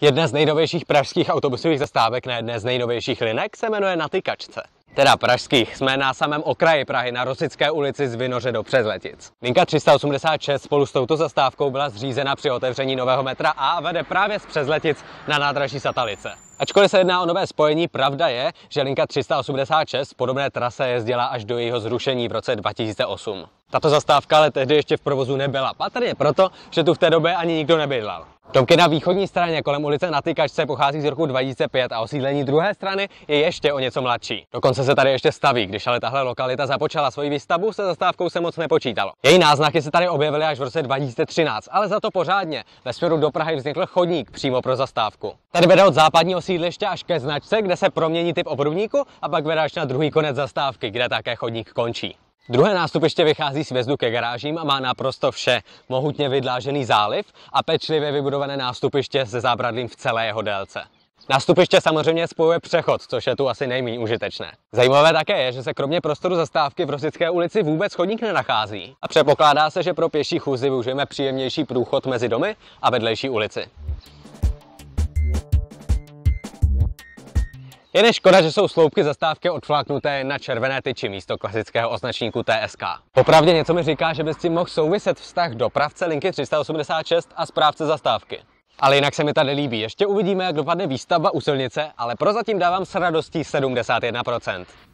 Jedna z nejnovějších pražských autobusových zastávek na jedné z nejnovějších linek se jmenuje Natykačce. Teda pražských, jsme na samém okraji Prahy, na Rosické ulici z Vinoře do Přezletic. Linka 386 spolu s touto zastávkou byla zřízena při otevření nového metra a vede právě z Přezletic na nádraží Satalice. Ačkoliv se jedná o nové spojení, pravda je, že linka 386 podobné trase jezdila až do jejího zrušení v roce 2008. Tato zastávka ale tehdy ještě v provozu nebyla, patrně proto, že tu v té době ani nikdo nebydlel. Domky na východní straně kolem ulice Natykačce pochází z roku 2005 a osídlení druhé strany je ještě o něco mladší. Dokonce se tady ještě staví, když ale tahle lokalita započala svoji výstavbu, se zastávkou se moc nepočítalo. Její náznaky se tady objevily až v roce 2013, ale za to pořádně. Ve směru do Prahy vznikl chodník přímo pro zastávku. Tady vede od západního sídliště až ke značce, kde se promění typ obrubníku a pak vedáš na druhý konec zastávky, kde také chodník končí. Druhé nástupiště vychází z vězdu ke garážím a má naprosto vše. Mohutně vydlážený záliv a pečlivě vybudované nástupiště se zábradlím v celé jeho délce. Nástupiště samozřejmě spojuje přechod, což je tu asi nejméně užitečné. Zajímavé také je, že se kromě prostoru zastávky v Rosické ulici vůbec chodník nenachází. A předpokládá se, že pro pěší chůzi využijeme příjemnější průchod mezi domy a vedlejší ulici. Jen je škoda, že jsou sloupky zastávky odfláknuté na červené tyči místo klasického označníku TSK. Popravdě něco mi říká, že by s tím mohl souviset vztah dopravce linky 386 a správce zastávky. Ale jinak se mi tady líbí. Ještě uvidíme, jak dopadne výstavba u silnice, ale prozatím dávám s radostí 71%.